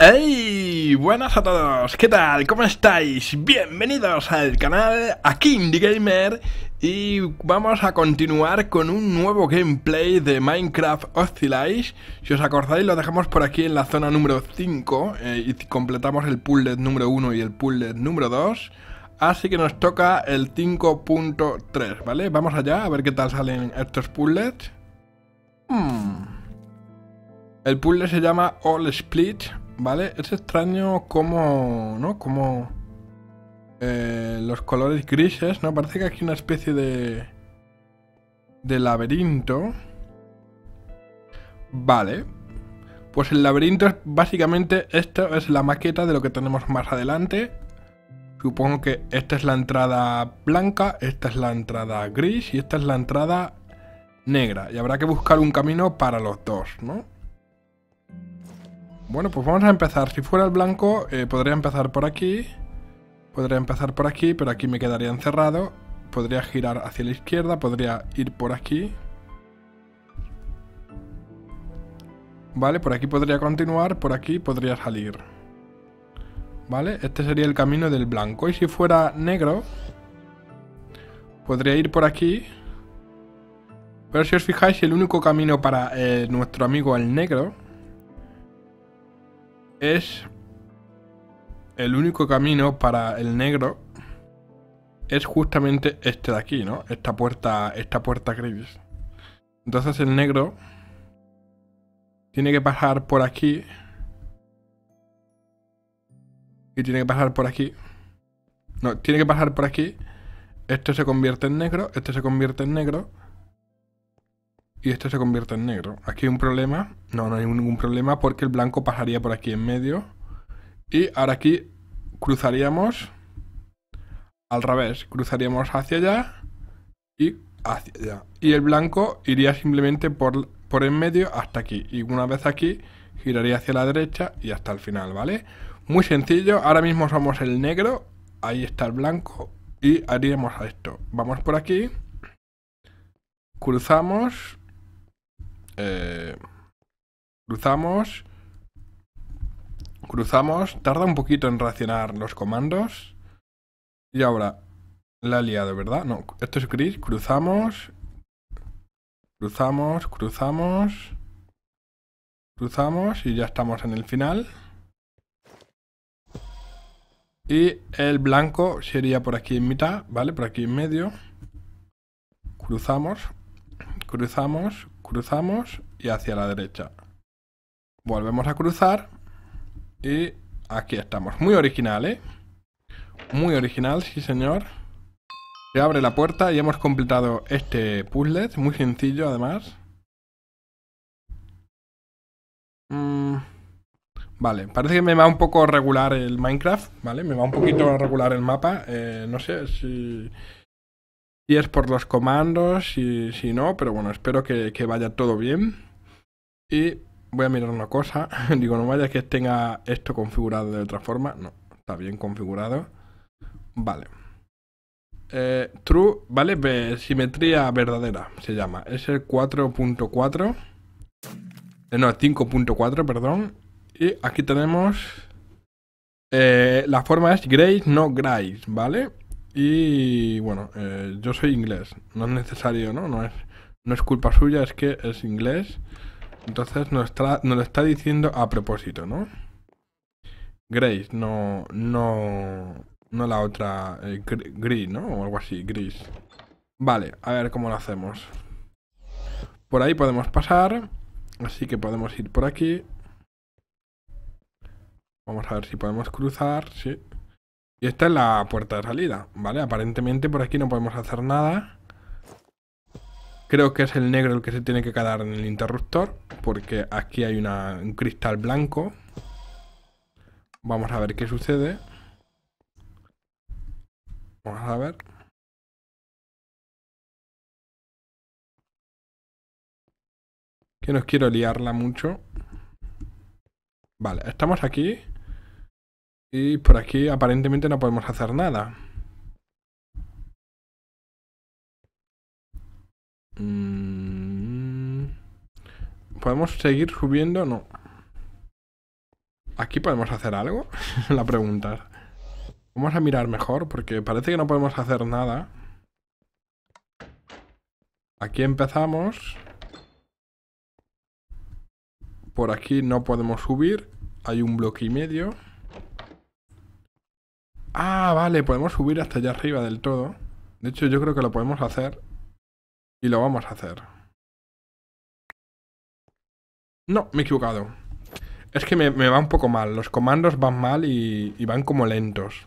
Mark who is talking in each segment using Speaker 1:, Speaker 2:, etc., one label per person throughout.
Speaker 1: ¡Hey! Buenas a todos, ¿qué tal? ¿Cómo estáis? Bienvenidos al canal, aquí Indie Gamer y vamos a continuar con un nuevo gameplay de Minecraft Oscillize Si os acordáis lo dejamos por aquí en la zona número 5 eh, y completamos el puzzle número 1 y el puzzle número 2 Así que nos toca el 5.3, ¿vale? Vamos allá a ver qué tal salen estos puzzles hmm. El puzzle se llama All Split ¿Vale? Es extraño cómo, ¿no? Como... Eh, los colores grises, ¿no? Parece que aquí una especie de... de laberinto. Vale. Pues el laberinto es básicamente esto es la maqueta de lo que tenemos más adelante. Supongo que esta es la entrada blanca, esta es la entrada gris y esta es la entrada negra. Y habrá que buscar un camino para los dos, ¿no? Bueno, pues vamos a empezar. Si fuera el blanco, eh, podría empezar por aquí. Podría empezar por aquí, pero aquí me quedaría encerrado. Podría girar hacia la izquierda, podría ir por aquí. Vale, por aquí podría continuar, por aquí podría salir. Vale, este sería el camino del blanco. Y si fuera negro, podría ir por aquí. Pero si os fijáis, el único camino para eh, nuestro amigo el negro es el único camino para el negro es justamente este de aquí, ¿no? Esta puerta, esta puerta gris. Entonces el negro tiene que pasar por aquí y tiene que pasar por aquí. No, tiene que pasar por aquí. Este se convierte en negro, este se convierte en negro y esto se convierte en negro. Aquí hay un problema. No, no hay ningún problema porque el blanco pasaría por aquí en medio. Y ahora aquí cruzaríamos al revés. Cruzaríamos hacia allá y hacia allá. Y el blanco iría simplemente por, en medio hasta aquí. Y una vez aquí giraría hacia la derecha y hasta el final, ¿vale? Muy sencillo. Ahora mismo somos el negro. Ahí está el blanco. Y haríamos esto. Vamos por aquí. Cruzamos eh, cruzamos. Cruzamos. Tarda un poquito en reaccionar los comandos. Y ahora. La he ¿verdad? No, esto es gris. Cruzamos. Cruzamos, cruzamos. Cruzamos y ya estamos en el final. Y el blanco sería por aquí en mitad, ¿vale? Por aquí en medio. Cruzamos, cruzamos, cruzamos y hacia la derecha. Volvemos a cruzar y aquí estamos. Muy original, ¿eh? Muy original, sí señor. Se abre la puerta y hemos completado este puzzle, muy sencillo además. Mm. vale, parece que me va un poco regular el Minecraft, ¿vale? Me va un poquito regular el mapa. Eh, no sé si y es por los comandos y si no, pero bueno, espero que, vaya todo bien. Y voy a mirar una cosa, digo, no vaya que tenga esto configurado de otra forma, no, está bien configurado. Vale. Eh, true, ¿vale? simetría verdadera se llama. Es el 4.4. Eh, no, 5.4, perdón. Y aquí tenemos... Eh, la forma es grace, no grace, ¿vale? Y bueno, eh, yo soy inglés, no es necesario, ¿no? No es, no es culpa suya, es que es inglés. Entonces nos, lo está diciendo a propósito, ¿no? Grace, no, no, no la otra, eh, gris, ¿no? O algo así, gris. Vale, a ver cómo lo hacemos. Por ahí podemos pasar, así que podemos ir por aquí. Vamos a ver si podemos cruzar, sí. Y esta es la puerta de salida, ¿vale? Aparentemente por aquí no podemos hacer nada. Creo que es el negro el que se tiene que quedar en el interruptor, porque aquí hay un cristal blanco.
Speaker 2: Vamos a ver qué sucede. Vamos a ver. Que no quiero liarla mucho.
Speaker 1: Vale, estamos aquí. Y por aquí aparentemente no podemos hacer nada. Mm. ¿Podemos seguir subiendo? No. ¿Aquí podemos hacer algo? La pregunta. Vamos a mirar mejor porque parece que no podemos hacer nada. Aquí empezamos. Por aquí no podemos subir. Hay un bloque y medio. Ah, vale, podemos subir hasta allá arriba del todo. De hecho, yo creo que lo podemos hacer. Y lo vamos a hacer. No, me he equivocado. Es que me, va un poco mal. Los comandos van mal y, y van como lentos.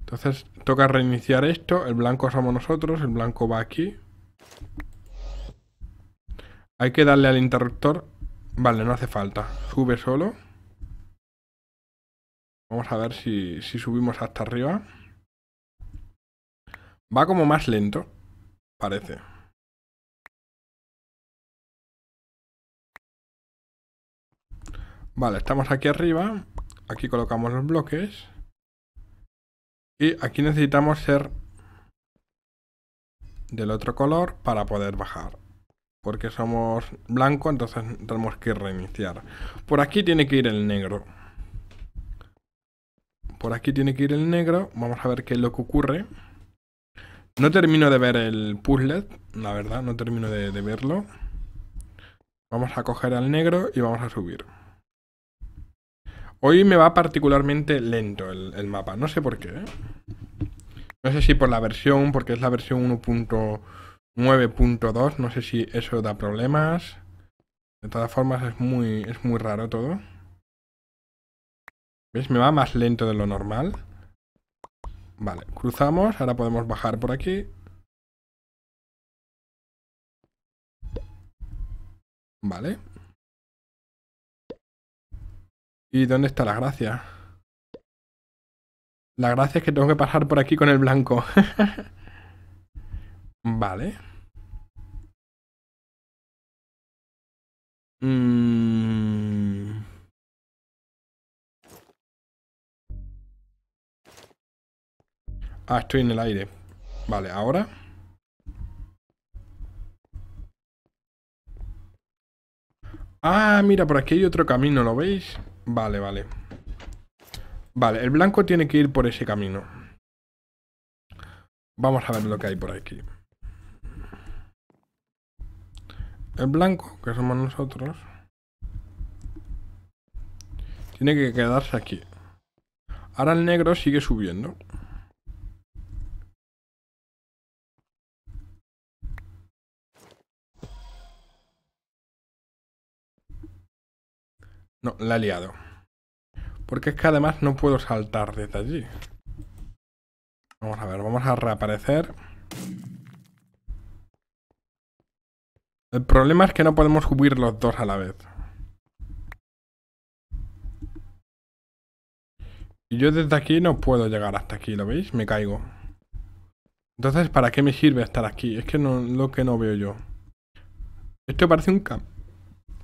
Speaker 1: Entonces, toca reiniciar esto. El blanco somos nosotros. El blanco va aquí. Hay que darle al interruptor. Vale, no hace falta. Sube solo. Vamos a ver si, subimos hasta arriba.
Speaker 2: Va como más lento, parece. Vale, estamos aquí arriba. Aquí colocamos los bloques.
Speaker 1: Y aquí necesitamos ser del otro color para poder bajar. Porque somos blanco, entonces tenemos que reiniciar. Por aquí tiene que ir el negro. Por aquí tiene que ir el negro. Vamos a ver qué es lo que ocurre. No termino de ver el puzzle, la verdad, no termino de, verlo. Vamos a coger al negro y vamos a subir. Hoy me va particularmente lento el, mapa, no sé por qué. No sé si por la versión, porque es la versión 1.9.2, no sé si eso da problemas. De todas formas es muy, es muy raro
Speaker 2: todo. ¿Veis? Me va más lento de lo normal. Vale, cruzamos. Ahora podemos bajar por aquí. Vale. ¿Y dónde está la gracia? La gracia es que
Speaker 1: tengo que pasar por aquí con el blanco. vale.
Speaker 2: Mmm... Ah, estoy en el aire. Vale, ahora.
Speaker 1: Ah, mira, por aquí hay otro camino, ¿lo veis? Vale, vale. Vale, el blanco tiene que ir por ese camino. Vamos a ver lo que hay por aquí. El blanco, que somos nosotros, tiene que quedarse aquí. Ahora el negro sigue subiendo. No, la he liado. Porque es que además no puedo saltar desde allí. Vamos a ver, vamos a reaparecer. El problema es que no podemos subir los dos a la vez. Y yo desde aquí no puedo llegar hasta aquí, ¿lo veis? Me caigo. Entonces, ¿para qué me sirve estar aquí? Es que lo que no veo yo. Esto parece un campo.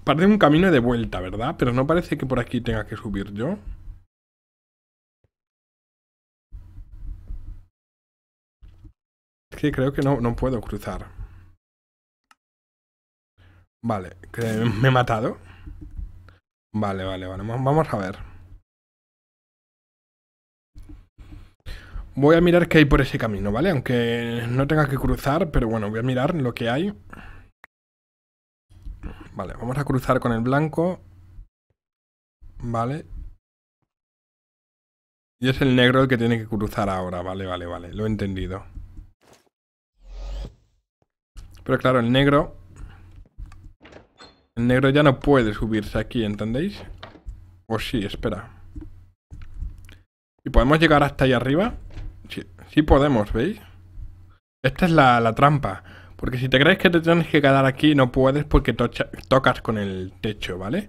Speaker 1: Parece un camino de vuelta, ¿verdad? Pero no
Speaker 2: parece que por aquí tenga que subir yo. Es que creo que no, no puedo cruzar. Vale, me he matado. Vale, vale, vale. Vamos a ver.
Speaker 1: Voy a mirar qué hay por ese camino, ¿vale? Aunque no tenga que cruzar, pero bueno, voy a mirar lo que hay.
Speaker 2: Vale, vamos a cruzar con el blanco. Vale. Y es el negro el que tiene que cruzar
Speaker 1: ahora. Vale, vale, vale. Lo he entendido. Pero claro, el negro... El negro ya no puede subirse aquí, ¿entendéis? O sí, espera. ¿Y podemos llegar hasta ahí arriba? Sí, sí podemos, ¿veis? Esta es la, la trampa. Porque si te crees que te tienes que quedar aquí, no puedes porque tocas con el techo, ¿vale?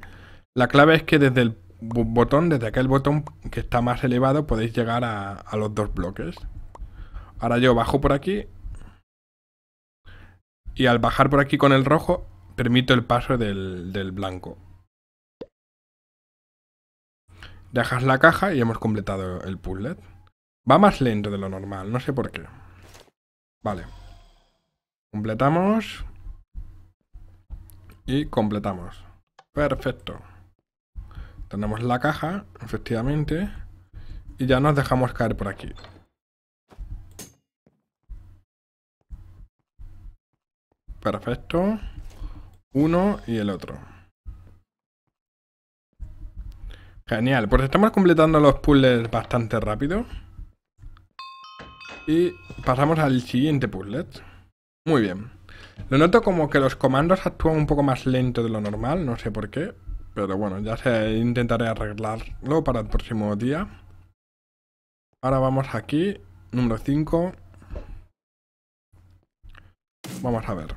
Speaker 1: La clave es que desde el botón, desde aquel botón que está más elevado, podéis llegar a, los dos bloques. Ahora yo bajo por aquí. Y al bajar por aquí con el rojo, permito el paso del, del blanco. Dejas la caja y hemos completado el puzzle. Va más lento de lo normal, no sé por qué. Vale. Completamos. Y completamos. Perfecto. Tenemos la caja, efectivamente. Y ya nos dejamos caer por aquí.
Speaker 2: Perfecto. Uno y el otro.
Speaker 1: Genial, pues estamos completando los puzzles bastante rápido. Y pasamos al siguiente puzzle. Muy bien. Lo noto como que los comandos actúan un poco más lento de lo normal, no sé por qué, pero bueno, ya se intentaré arreglarlo para el próximo día. Ahora vamos aquí, número 5. Vamos a ver.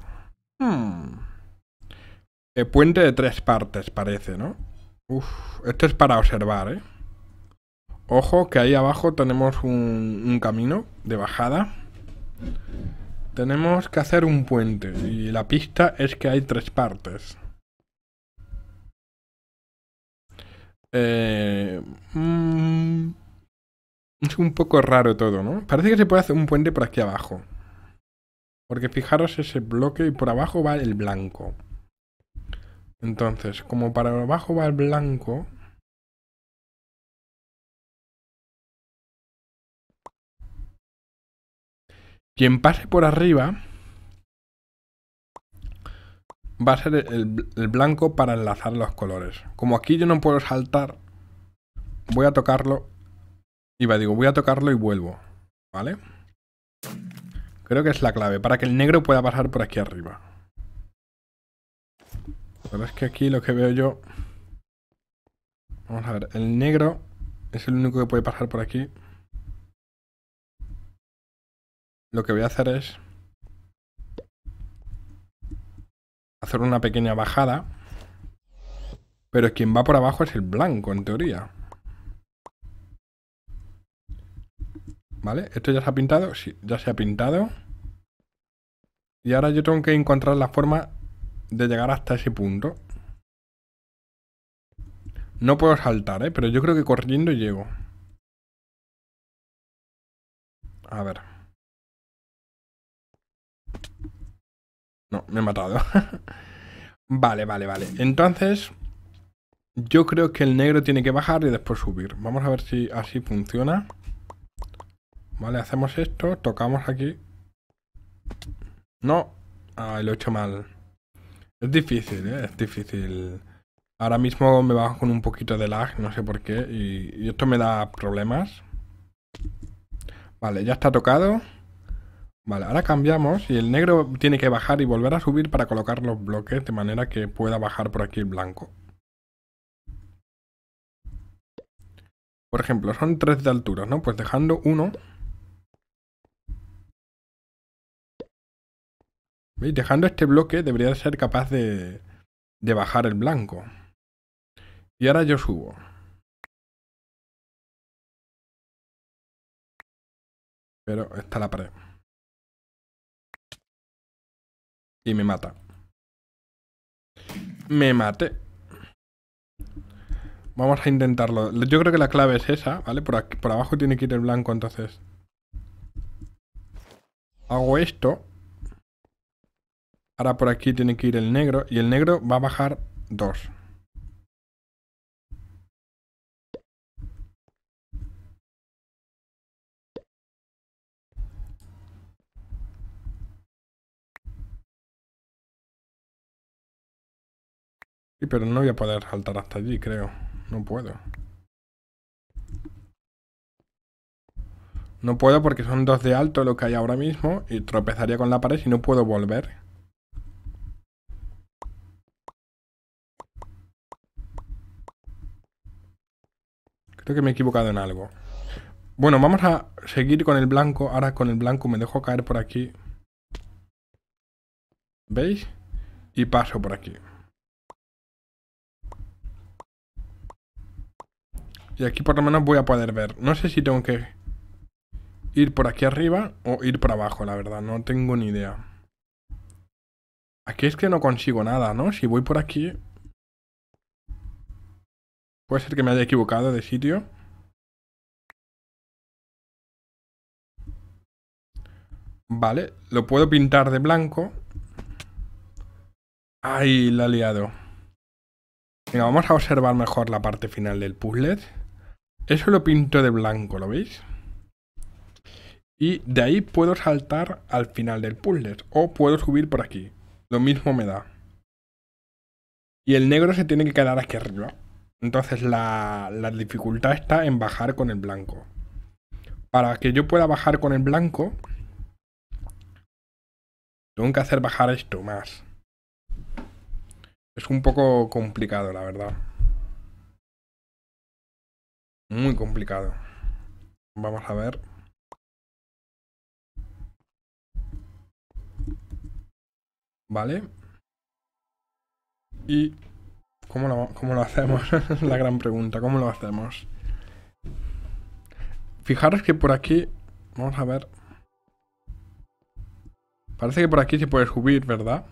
Speaker 1: Hmm. El puente de tres partes, parece, ¿no? Uf, esto es para observar, ¿eh? Ojo, que ahí abajo tenemos un camino de bajada. Tenemos que hacer un puente y la pista es que hay tres partes.
Speaker 2: Eh, mm, es un poco raro
Speaker 1: todo, ¿no? Parece que se puede hacer un puente por aquí abajo. Porque fijaros ese bloque y por
Speaker 2: abajo va el blanco. Entonces, como para abajo va el blanco, Quien pase por arriba
Speaker 1: va a ser el, blanco para enlazar los colores. Como aquí yo no puedo saltar, voy a tocarlo. Y va, digo, voy a tocarlo y vuelvo. ¿Vale? Creo que es la clave, para que el negro pueda pasar por aquí arriba. Pero es que aquí lo que veo yo... Vamos a ver, el negro es el único que puede pasar por aquí. Lo que voy a hacer es hacer una pequeña bajada. Pero quien va por abajo es el blanco, en teoría. ¿Vale? ¿Esto ya se ha pintado? Sí, ya se ha pintado. Y ahora yo tengo que encontrar
Speaker 2: la forma de llegar hasta ese punto. No puedo saltar, ¿eh? Pero yo creo que corriendo llego. A ver. No, me he matado.
Speaker 1: vale,
Speaker 2: vale, vale. Entonces, yo creo
Speaker 1: que el negro tiene que bajar y después subir. Vamos a ver si así funciona. Vale, hacemos esto, tocamos aquí. No. Ah, lo he hecho mal. Es difícil, ¿eh? Es difícil. Ahora mismo me bajo con un poquito de lag, no sé por qué. y esto me da problemas. Vale, ya está tocado. Vale, ahora cambiamos y el negro tiene que bajar y volver a subir para colocar los bloques de manera que pueda bajar por aquí el blanco.
Speaker 2: Por ejemplo, son tres de altura, ¿no? Pues dejando uno. ¿Veis? Dejando este bloque debería ser capaz de, de bajar el blanco. Y ahora yo subo. Pero está la pared. Y me mata. Me mate.
Speaker 1: Vamos a intentarlo. Yo creo que la clave es esa, ¿vale? Por, aquí, por abajo tiene que ir el blanco, entonces. Hago esto. Ahora
Speaker 2: por aquí tiene que ir el negro. Y el negro va a bajar dos Sí, pero no voy a poder saltar hasta allí, creo. No puedo. No
Speaker 1: puedo porque son dos de alto lo que hay ahora mismo y tropezaría con la pared y no puedo volver. Creo que me he equivocado en algo. Bueno, vamos a seguir con el blanco. Ahora con el blanco me dejo caer por aquí. ¿Veis? Y paso por aquí. Y aquí por lo menos voy a poder ver. No sé si tengo que ir por aquí arriba o ir por abajo, la verdad. No tengo ni idea.
Speaker 2: Aquí es que no consigo nada, ¿no? Si voy por aquí... Puede ser que me haya equivocado de sitio. Vale, lo puedo pintar de blanco.
Speaker 1: Ay, la ha liado. Venga, vamos a observar mejor la parte final del puzzle. Eso lo pinto de blanco, ¿lo veis? Y de ahí puedo saltar al final del puzzle. O puedo subir por aquí. Lo mismo me da. Y el negro se tiene que quedar aquí arriba. Entonces la, la dificultad está en bajar con el blanco. Para que yo pueda bajar con el blanco, tengo que hacer bajar esto más.
Speaker 2: Es un poco
Speaker 1: complicado, la verdad.
Speaker 2: Muy complicado. Vamos a ver. Vale. ¿Y cómo lo, cómo lo hacemos? la
Speaker 1: gran pregunta. ¿Cómo lo hacemos? Fijaros que por aquí... Vamos a ver. Parece que por aquí se puede subir, ¿verdad?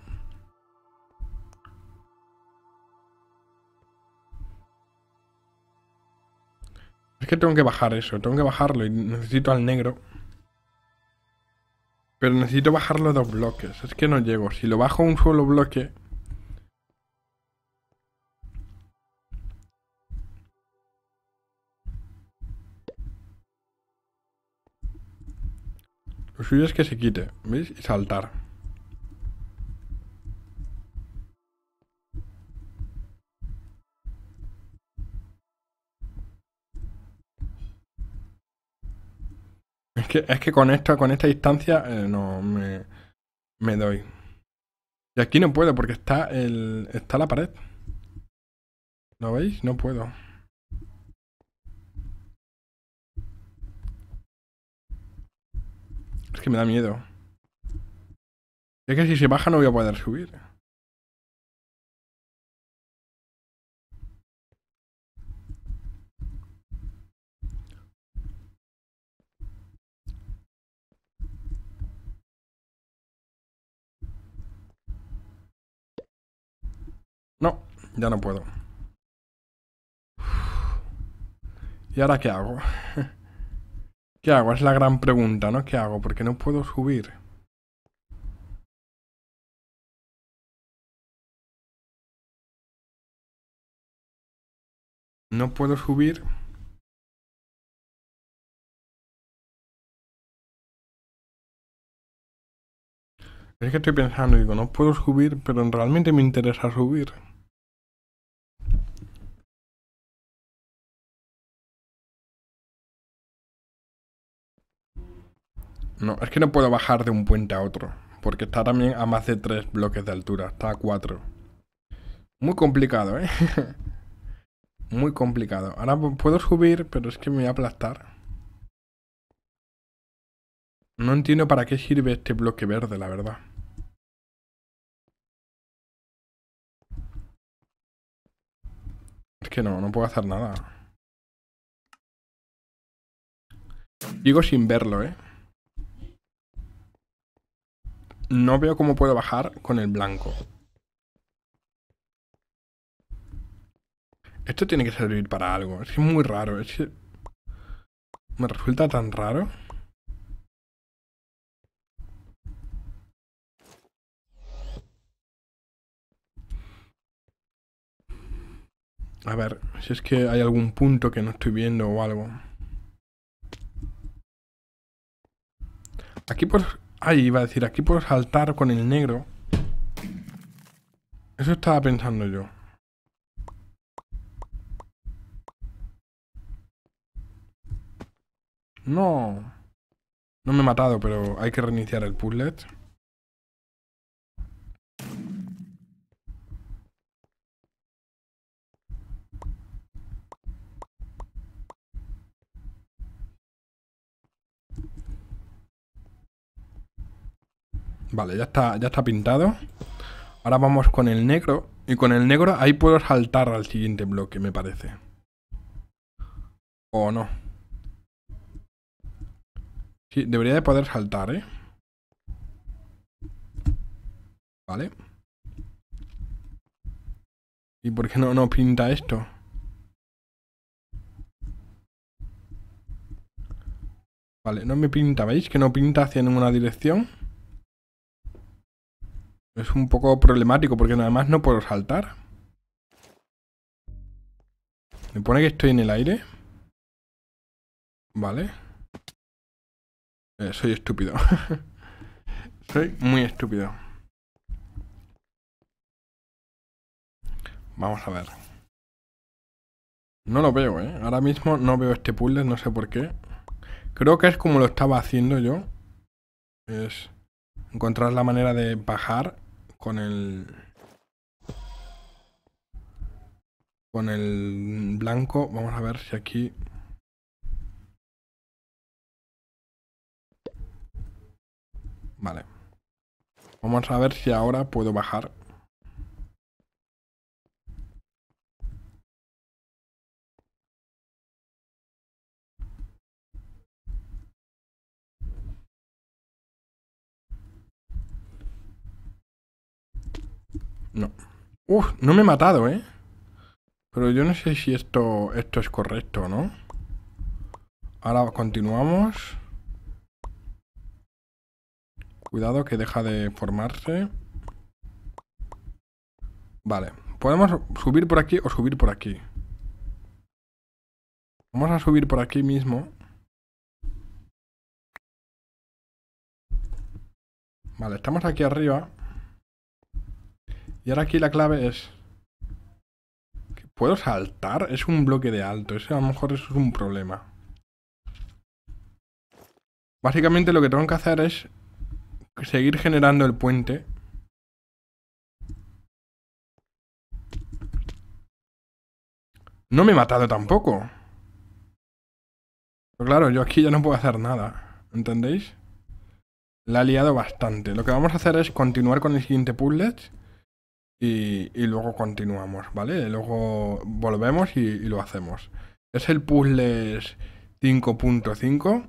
Speaker 1: Es que tengo que bajar eso, tengo que bajarlo y necesito al negro. Pero necesito bajarlo dos bloques, es que no llego. Si lo bajo un solo bloque... Lo suyo es que se quite, ¿veis? Y saltar. Es que, con, esta, con esta distancia eh, no me, me doy. Y aquí no puedo porque está, el, está la pared. ¿Lo veis? No puedo.
Speaker 2: Es que me da miedo. Es que si se baja no voy a poder subir. No, ya no puedo.
Speaker 1: ¿Y ahora qué hago? ¿Qué hago? Es la gran
Speaker 2: pregunta, ¿no? ¿Qué hago? Porque no puedo subir. No puedo subir. Es que estoy pensando, digo, no puedo subir, pero realmente me interesa subir. No, es que no puedo bajar de un puente a otro. Porque está también a más de tres bloques de
Speaker 1: altura. Está a cuatro Muy complicado, ¿eh? Muy complicado. Ahora puedo subir, pero es que me voy a aplastar.
Speaker 2: No entiendo para qué sirve este bloque verde, la verdad. Es que no, no puedo hacer nada. Digo sin verlo, ¿eh? No veo cómo puedo bajar con el blanco.
Speaker 1: Esto tiene que servir para algo. Es muy raro. Es Me resulta tan raro.
Speaker 2: A ver, si es
Speaker 1: que hay algún punto que no estoy viendo o algo. Aquí por Ay, ah, iba a decir, aquí puedo saltar con el negro. Eso estaba pensando yo.
Speaker 2: No. No me he matado, pero hay que reiniciar el puzzle.
Speaker 1: Vale, ya está, ya está pintado. Ahora vamos con el negro. Y con el negro ahí puedo saltar al siguiente bloque, me parece. ¿O no? Sí, debería de poder saltar, ¿eh? Vale. ¿Y por qué no, no pinta esto? Vale, no me pinta, ¿veis? Que no pinta hacia ninguna dirección. Es un poco
Speaker 2: problemático porque nada más no puedo saltar. Me pone que estoy en el aire. Vale. Eh, soy estúpido. soy muy estúpido. Vamos a ver.
Speaker 1: No lo veo, ¿eh? Ahora mismo no veo este puzzle, no sé por qué. Creo que es como lo estaba haciendo yo. Es encontrar la manera de bajar con
Speaker 2: el con el blanco. Vamos a ver si aquí... Vale. Vamos a ver si ahora puedo bajar
Speaker 1: No. Uf, no me he matado, ¿eh? Pero yo no sé si esto, esto es correcto, ¿no? Ahora continuamos. Cuidado que deja de formarse. Vale. Podemos subir por aquí o subir por aquí.
Speaker 2: Vamos a subir por aquí mismo. Vale, estamos aquí arriba.
Speaker 1: Y ahora aquí la clave es... ¿Puedo saltar? Es un bloque de alto. Eso a lo mejor eso es un problema. Básicamente lo que tengo que hacer es seguir generando el puente.
Speaker 2: No me he matado tampoco. Pero claro, yo aquí ya no puedo hacer nada.
Speaker 1: ¿Entendéis? La he liado bastante. Lo que vamos a hacer es continuar con el siguiente puzzle y, luego continuamos, ¿vale? Luego volvemos y, lo hacemos. Es el Puzzles 5.5.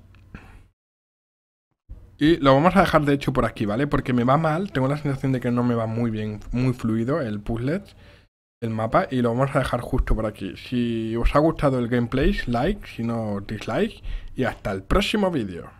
Speaker 1: Y lo vamos a dejar de hecho por aquí, ¿vale? Porque me va mal, tengo la sensación de que no me va muy bien, muy fluido el puzzle, el mapa, y lo vamos a dejar justo por aquí. Si os
Speaker 2: ha gustado el gameplay, like, si no, dislike, y hasta el próximo vídeo.